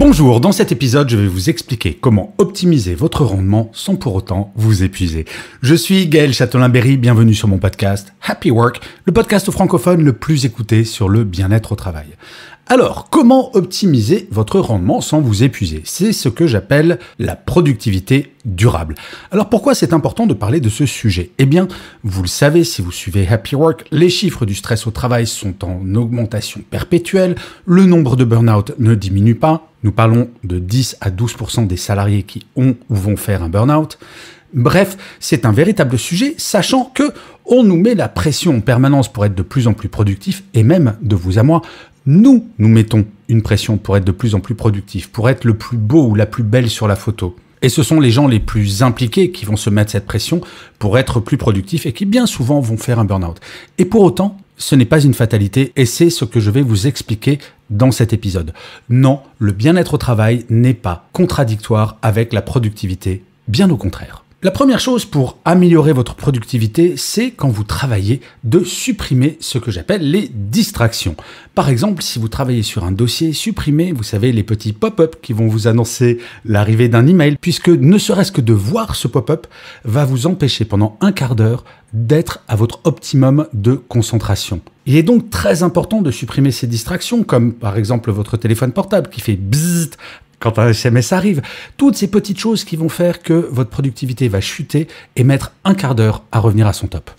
Bonjour, dans cet épisode, je vais vous expliquer comment optimiser votre rendement sans pour autant vous épuiser. Je suis Gaël Châtelain-Berry, bienvenue sur mon podcast Happy Work, le podcast francophone le plus écouté sur le bien-être au travail. Alors, comment optimiser votre rendement sans vous épuiser C'est ce que j'appelle la productivité durable. Alors pourquoi c'est important de parler de ce sujet Eh bien, vous le savez si vous suivez Happy Work, les chiffres du stress au travail sont en augmentation perpétuelle, le nombre de burn-out ne diminue pas, nous parlons de 10 à 12 des salariés qui ont ou vont faire un burn-out. Bref, c'est un véritable sujet, sachant que on nous met la pression en permanence pour être de plus en plus productif et même de vous à moi, nous nous mettons une pression pour être de plus en plus productif, pour être le plus beau ou la plus belle sur la photo. Et ce sont les gens les plus impliqués qui vont se mettre cette pression pour être plus productifs et qui bien souvent vont faire un burn-out. Et pour autant, ce n'est pas une fatalité et c'est ce que je vais vous expliquer dans cet épisode. Non, le bien-être au travail n'est pas contradictoire avec la productivité, bien au contraire. La première chose pour améliorer votre productivité, c'est quand vous travaillez de supprimer ce que j'appelle les distractions. Par exemple, si vous travaillez sur un dossier, supprimez, vous savez, les petits pop-up qui vont vous annoncer l'arrivée d'un email, puisque ne serait-ce que de voir ce pop-up va vous empêcher pendant un quart d'heure d'être à votre optimum de concentration. Il est donc très important de supprimer ces distractions, comme par exemple votre téléphone portable qui fait bzzz » quand un SMS arrive. Toutes ces petites choses qui vont faire que votre productivité va chuter et mettre un quart d'heure à revenir à son top.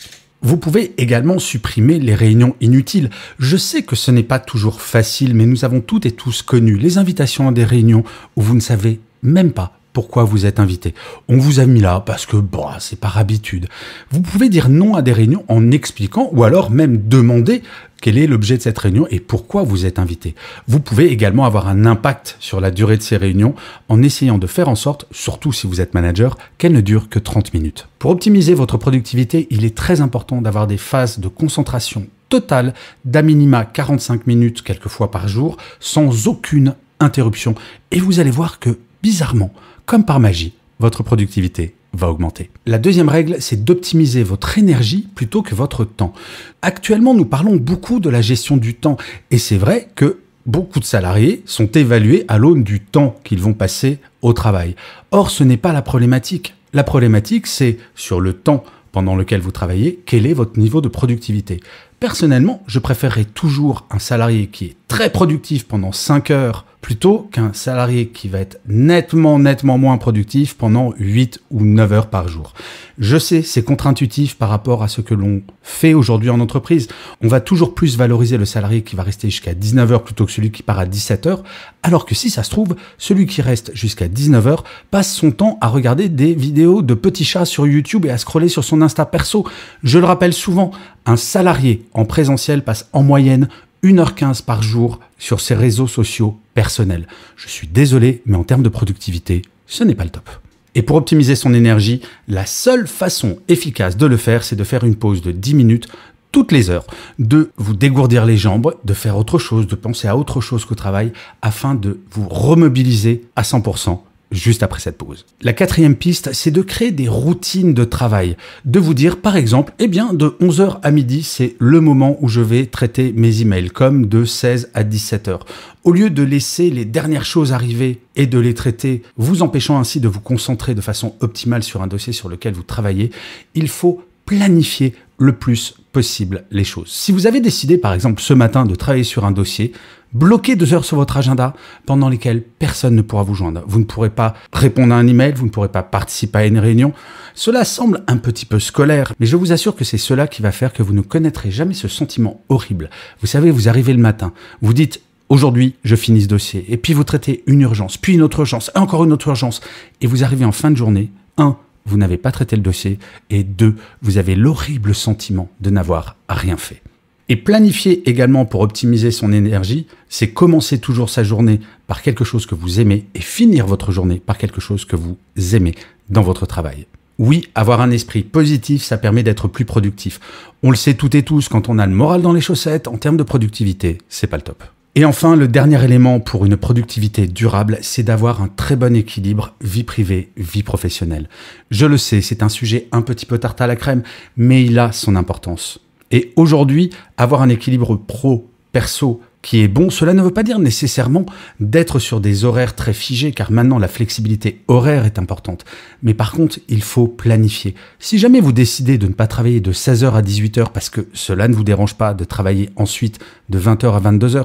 Vous pouvez également supprimer les réunions inutiles. Je sais que ce n'est pas toujours facile, mais nous avons toutes et tous connu les invitations à des réunions où vous ne savez même pas pourquoi vous êtes invité. On vous a mis là parce que bah, c'est par habitude. Vous pouvez dire non à des réunions en expliquant ou alors même demander quel est l'objet de cette réunion et pourquoi vous êtes invité. Vous pouvez également avoir un impact sur la durée de ces réunions en essayant de faire en sorte, surtout si vous êtes manager, qu'elles ne durent que 30 minutes. Pour optimiser votre productivité, il est très important d'avoir des phases de concentration totale d'un minima 45 minutes quelques fois par jour sans aucune interruption. Et vous allez voir que, bizarrement, comme par magie, votre productivité va augmenter. La deuxième règle, c'est d'optimiser votre énergie plutôt que votre temps. Actuellement, nous parlons beaucoup de la gestion du temps et c'est vrai que beaucoup de salariés sont évalués à l'aune du temps qu'ils vont passer au travail. Or, ce n'est pas la problématique. La problématique, c'est sur le temps pendant lequel vous travaillez, quel est votre niveau de productivité. Personnellement, je préférerais toujours un salarié qui est très productif pendant 5 heures plutôt qu'un salarié qui va être nettement, nettement moins productif pendant 8 ou 9 heures par jour. Je sais, c'est contre-intuitif par rapport à ce que l'on fait aujourd'hui en entreprise. On va toujours plus valoriser le salarié qui va rester jusqu'à 19 heures plutôt que celui qui part à 17 heures, alors que si ça se trouve, celui qui reste jusqu'à 19 heures passe son temps à regarder des vidéos de petits chats sur YouTube et à scroller sur son Insta perso. Je le rappelle souvent, un salarié en présentiel passe en moyenne 1h15 par jour sur ses réseaux sociaux personnels. Je suis désolé, mais en termes de productivité, ce n'est pas le top. Et pour optimiser son énergie, la seule façon efficace de le faire, c'est de faire une pause de 10 minutes toutes les heures, de vous dégourdir les jambes, de faire autre chose, de penser à autre chose qu'au travail, afin de vous remobiliser à 100% juste après cette pause. La quatrième piste, c'est de créer des routines de travail, de vous dire par exemple, eh bien de 11h à midi, c'est le moment où je vais traiter mes emails, comme de 16 à 17h. Au lieu de laisser les dernières choses arriver et de les traiter, vous empêchant ainsi de vous concentrer de façon optimale sur un dossier sur lequel vous travaillez, il faut planifier le plus possible les choses. Si vous avez décidé par exemple ce matin de travailler sur un dossier, Bloquez deux heures sur votre agenda pendant lesquelles personne ne pourra vous joindre. Vous ne pourrez pas répondre à un email, vous ne pourrez pas participer à une réunion. Cela semble un petit peu scolaire, mais je vous assure que c'est cela qui va faire que vous ne connaîtrez jamais ce sentiment horrible. Vous savez, vous arrivez le matin, vous dites aujourd'hui, je finis ce dossier, et puis vous traitez une urgence, puis une autre urgence, encore une autre urgence, et vous arrivez en fin de journée, un, vous n'avez pas traité le dossier, et deux, vous avez l'horrible sentiment de n'avoir rien fait. Et planifier également pour optimiser son énergie, c'est commencer toujours sa journée par quelque chose que vous aimez et finir votre journée par quelque chose que vous aimez dans votre travail. Oui, avoir un esprit positif, ça permet d'être plus productif. On le sait toutes et tous, quand on a le moral dans les chaussettes, en termes de productivité, c'est pas le top. Et enfin, le dernier élément pour une productivité durable, c'est d'avoir un très bon équilibre vie privée, vie professionnelle. Je le sais, c'est un sujet un petit peu tarte à la crème, mais il a son importance. Et aujourd'hui, avoir un équilibre pro, perso, qui est bon, cela ne veut pas dire nécessairement d'être sur des horaires très figés, car maintenant la flexibilité horaire est importante. Mais par contre, il faut planifier. Si jamais vous décidez de ne pas travailler de 16h à 18h parce que cela ne vous dérange pas de travailler ensuite de 20h à 22h,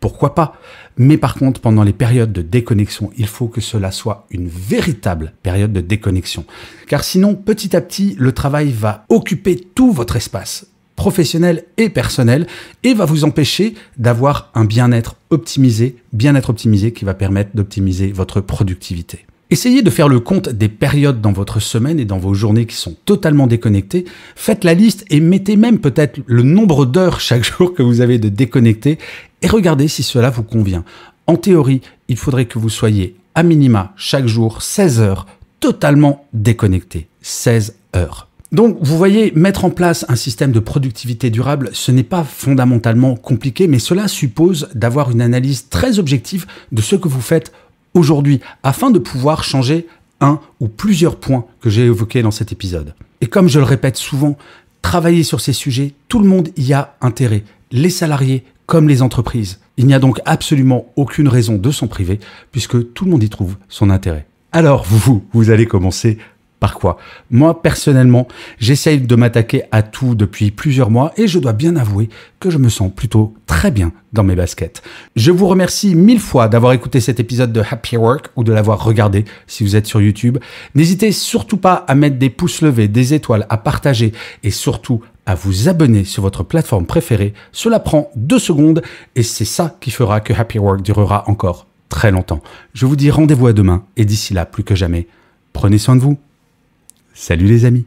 pourquoi pas Mais par contre, pendant les périodes de déconnexion, il faut que cela soit une véritable période de déconnexion. Car sinon, petit à petit, le travail va occuper tout votre espace professionnel et personnel et va vous empêcher d'avoir un bien-être optimisé, bien-être optimisé qui va permettre d'optimiser votre productivité. Essayez de faire le compte des périodes dans votre semaine et dans vos journées qui sont totalement déconnectées. Faites la liste et mettez même peut-être le nombre d'heures chaque jour que vous avez de déconnecter et regardez si cela vous convient. En théorie, il faudrait que vous soyez à minima chaque jour 16 heures totalement déconnecté. 16 heures. Donc, vous voyez, mettre en place un système de productivité durable, ce n'est pas fondamentalement compliqué, mais cela suppose d'avoir une analyse très objective de ce que vous faites aujourd'hui, afin de pouvoir changer un ou plusieurs points que j'ai évoqués dans cet épisode. Et comme je le répète souvent, travailler sur ces sujets, tout le monde y a intérêt, les salariés comme les entreprises. Il n'y a donc absolument aucune raison de s'en priver, puisque tout le monde y trouve son intérêt. Alors, vous, vous allez commencer par quoi Moi, personnellement, j'essaye de m'attaquer à tout depuis plusieurs mois et je dois bien avouer que je me sens plutôt très bien dans mes baskets. Je vous remercie mille fois d'avoir écouté cet épisode de Happy Work ou de l'avoir regardé si vous êtes sur YouTube. N'hésitez surtout pas à mettre des pouces levés, des étoiles, à partager et surtout à vous abonner sur votre plateforme préférée. Cela prend deux secondes et c'est ça qui fera que Happy Work durera encore très longtemps. Je vous dis rendez-vous à demain et d'ici là, plus que jamais, prenez soin de vous. Salut les amis